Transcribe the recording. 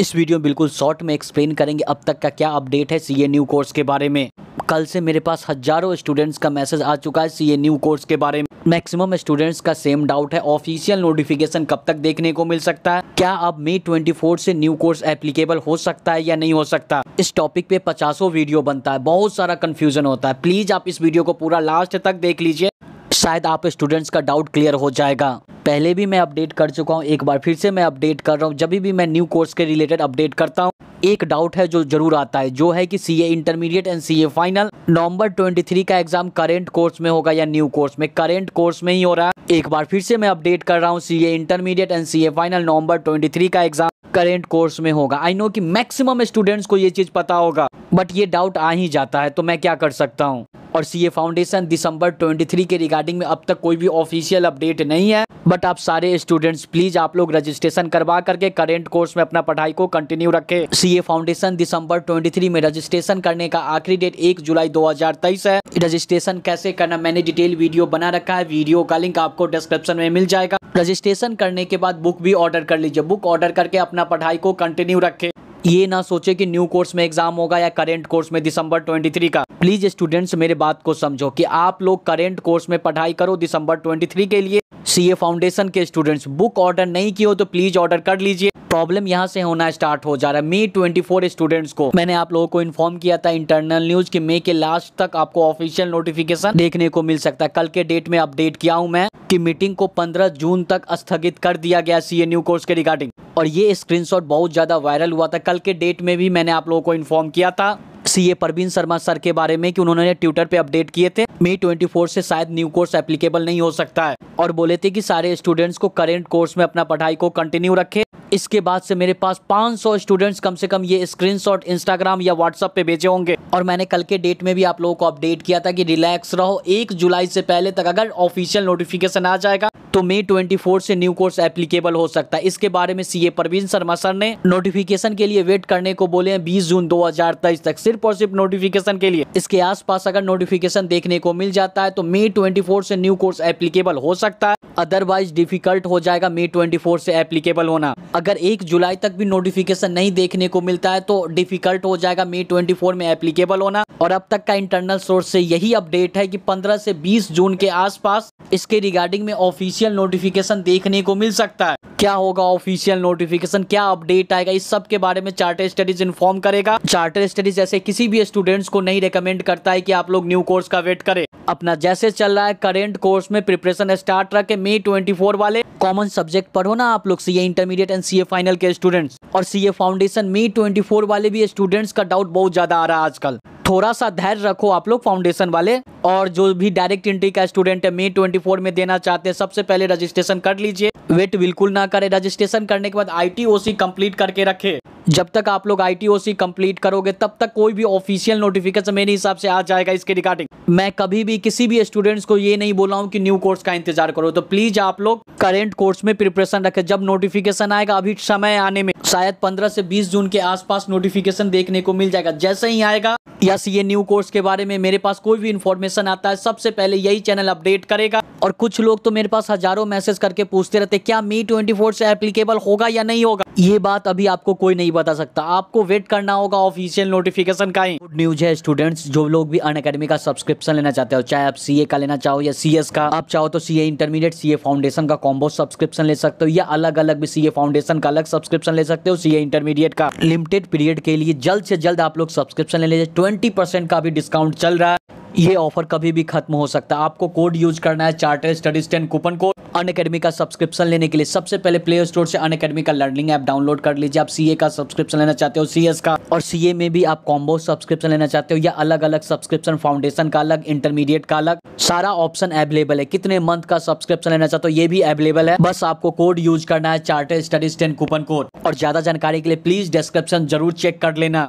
इस वीडियो में बिल्कुल शॉर्ट में एक्सप्लेन करेंगे अब तक का क्या अपडेट है सी न्यू कोर्स के बारे में कल से मेरे पास हजारों स्टूडेंट्स का मैसेज आ चुका है सी न्यू कोर्स के बारे में मैक्सिमम स्टूडेंट्स का सेम डाउट है ऑफिशियल नोटिफिकेशन कब तक देखने को मिल सकता है क्या अब मई 24 से न्यू कोर्स एप्लीकेबल हो सकता है या नहीं हो सकता इस टॉपिक पे पचासों वीडियो बनता है बहुत सारा कंफ्यूजन होता है प्लीज आप इस वीडियो को पूरा लास्ट तक देख लीजिए शायद आप स्टूडेंट्स का डाउट क्लियर हो जाएगा पहले भी मैं अपडेट कर चुका हूँ एक बार फिर से मैं अपडेट कर रहा हूँ जब भी मैं न्यू कोर्स के रिलेटेड अपडेट करता हूँ एक डाउट है जो जरूर आता है जो है कि A intermediate and A final November 23 का एग्जाम करेंट कोर्स में होगा या न्यू कोर्स में करेंट कोर्स में ही हो रहा है एक बार फिर से मैं अपडेट कर रहा हूँ A intermediate and A final November 23 का एग्जाम करेंट कोर्स में होगा आई नो कि मैक्सिमम स्टूडेंट्स को ये चीज पता होगा बट ये डाउट आ ही जाता है तो मैं क्या कर सकता हूँ और सी फाउंडेशन दिसंबर ट्वेंटी के रिगार्डिंग में अब तक कोई भी ऑफिशियल अपडेट नहीं है बट आप सारे स्टूडेंट्स प्लीज आप लोग रजिस्ट्रेशन करवा करके करेंट कोर्स में अपना पढ़ाई को कंटिन्यू रखें सीए फाउंडेशन दिसंबर 23 में रजिस्ट्रेशन करने का आखिरी डेट 1 जुलाई 2023 है रजिस्ट्रेशन कैसे करना मैंने डिटेल वीडियो बना रखा है वीडियो का लिंक आपको डिस्क्रिप्शन में मिल जाएगा रजिस्ट्रेशन करने के बाद बुक भी ऑर्डर कर लीजिए बुक ऑर्डर करके अपना पढ़ाई को कंटिन्यू रखे ये ना सोचे कि न्यू कोर्स में एग्जाम होगा या करेंट कोर्स में दिसंबर 23 का प्लीज स्टूडेंट्स मेरे बात को समझो कि आप लोग करेंट कोर्स में पढ़ाई करो दिसंबर 23 के लिए सीए फाउंडेशन के स्टूडेंट्स बुक ऑर्डर नहीं की हो तो प्लीज ऑर्डर कर लीजिए प्रॉब्लम यहाँ से होना स्टार्ट हो जा रहा है मे 24 स्टूडेंट्स को मैंने आप लोगों को इन्फॉर्म किया था इंटरनल न्यूज कि मे के लास्ट तक आपको ऑफिशियल नोटिफिकेशन देखने को मिल सकता है कल के डेट में अपडेट किया हूँ मैं कि मीटिंग को 15 जून तक स्थगित कर दिया गया सी न्यू कोर्स के रिगार्डिंग और ये स्क्रीनशॉट बहुत ज्यादा वायरल हुआ था कल के डेट में भी मैंने आप लोगों को इन्फॉर्म किया था सीए परवीन शर्मा सर के बारे में कि उन्होंने ट्विटर पे अपडेट किए थे मई 24 से शायद न्यू कोर्स एप्लीकेबल नहीं हो सकता है और बोले थे कि सारे स्टूडेंट्स को करेंट कोर्स में अपना पढ़ाई को कंटिन्यू रखे इसके बाद से मेरे पास 500 स्टूडेंट्स कम से कम ये स्क्रीनशॉट इंस्टाग्राम या व्हाट्सएप पे भेजे होंगे और मैंने कल के डेट में भी आप लोगों को अपडेट किया था कि रिलैक्स रहो एक जुलाई से पहले तक अगर ऑफिशियल नोटिफिकेशन आ जाएगा तो मई 24 से न्यू कोर्स एप्लीकेबल हो सकता है इसके बारे में सीए प्रवीण शर्मा सर ने नोटिफिकेशन के लिए वेट करने को बोले हैं 20 जून 2023 तक सिर्फ और सिर्फ नोटिफिकेशन के लिए इसके आसपास अगर नोटिफिकेशन देखने को मिल जाता है तो मई 24 से न्यू कोर्स एप्लीकेबल हो सकता है अदरवाइज डिफिकल्ट हो जाएगा मई 24 से एप्लीकेबल होना अगर एक जुलाई तक भी नोटिफिकेशन नहीं देखने को मिलता है तो डिफिकल्ट हो जाएगा मई 24 में एप्लीकेबल होना और अब तक का इंटरनल सोर्स से यही अपडेट है कि 15 से 20 जून के आसपास इसके रिगार्डिंग में ऑफिशियल नोटिफिकेशन देखने को मिल सकता है क्या होगा ऑफिशियल नोटिफिकेशन क्या अपडेट आएगा इस सब के बारे में चार्टर स्टडीज इन्फॉर्म करेगा चार्टर स्टडीज ऐसे किसी भी स्टूडेंट्स को नहीं रिकमेंड करता है कि आप लोग न्यू कोर्स का वेट करें अपना जैसे चल रहा है करेंट कोर्स में प्रिपरेशन स्टार्ट रखे मे ट्वेंटी वाले कॉमन सब्जेक्ट पढ़ो ना आप लोग CA intermediate and CA final के स्टूडेंट्स और सीए फाउंडेशन मे ट्वेंटी वाले भी स्टूडेंट्स का डाउट बहुत ज्यादा आ रहा है आजकल थोड़ा सा धैर्य रखो आप लोग फाउंडेशन वाले और जो भी डायरेक्ट एंट्री का स्टूडेंट है मे ट्वेंटी फोर में देना चाहते हैं सबसे पहले रजिस्ट्रेशन कर लीजिए वेट बिल्कुल ना करें रजिस्ट्रेशन करने के बाद आईटीओसी कंप्लीट करके रखें जब तक आप लोग आईटीओसी कंप्लीट करोगे तब तक कोई भी ऑफिशियल नोटिफिकेशन मेरे हिसाब से आ जाएगा इसके रिगार्डिंग मैं कभी भी किसी भी स्टूडेंट्स को ये नहीं बोला हूँ कि न्यू कोर्स का इंतजार करो तो प्लीज आप लोग करेंट कोर्स में प्रिपरेशन रखें जब नोटिफिकेशन आएगा अभी समय आने में शायद पंद्रह से बीस जून के आसपास नोटिफिकेशन देखने को मिल जाएगा जैसे ही आएगा या सी ए न्यू कोर्स के बारे में मेरे पास कोई भी इन्फॉर्मेशन आता है सबसे पहले यही चैनल अपडेट करेगा और कुछ लोग तो मेरे पास हजारों मैसेज करके पूछते रहते क्या मी ट्वेंटी फोर से एप्लीकेबल होगा या नहीं होगा ये बात अभी आपको कोई नहीं बता सकता आपको वेट करना होगा ऑफिशियल नोटिफिकेशन का ही गुड न्यूज है स्टूडेंट्स जो लोग भी अन अकेडमी का सब्सक्रिप्शन लेना चाहते हो चाहे आप सीए का लेना चाहो या सीएस का आप चाहो तो सीए इंटरमीडिएट सीए फाउंडेशन का कॉम्बो सब्सक्रिप्शन ले सकते हो या अलग अलग भी सीए फाउंडेशन का अलग सब्सक्रिप्शन ले सकते हो सीए इंटरमीडिएट का लिमिटेड पीरियड के लिए जल्द से जल्द आप लोग सब्सक्रिप्शन ले लीजिए ट्वेंटी परसेंट का भी डिस्काउंट चल रहा है ये ऑफर कभी भी खत्म हो सकता है आपको कोड यूज करना है Charter Studies ten coupon code Unacademy का सब्सक्रिप्शन लेने के लिए सबसे पहले प्ले स्टोर से अन अकेडमी का लर्निंग ऐप डाउनलोड कर लीजिए आप सीए का सब्सक्रिप्शन लेना चाहते हो सीएस का और सीए में भी आप कॉम्बो सब्सक्रिप्शन लेना चाहते हो या अलग अलग सब्सक्रिप्शन फाउंडेशन का अलग इंटरमीडिएट का अलग सारा ऑप्शन अवेलेबल है कितने मंथ का सब्सक्रिप्शन लेना चाहते हो ये भी अवेलेबल है बस आपको कोड यूज करना है Charter Studies ten coupon code और ज्यादा जानकारी के लिए प्लीज डिस्क्रिप्शन जरूर चेक कर लेना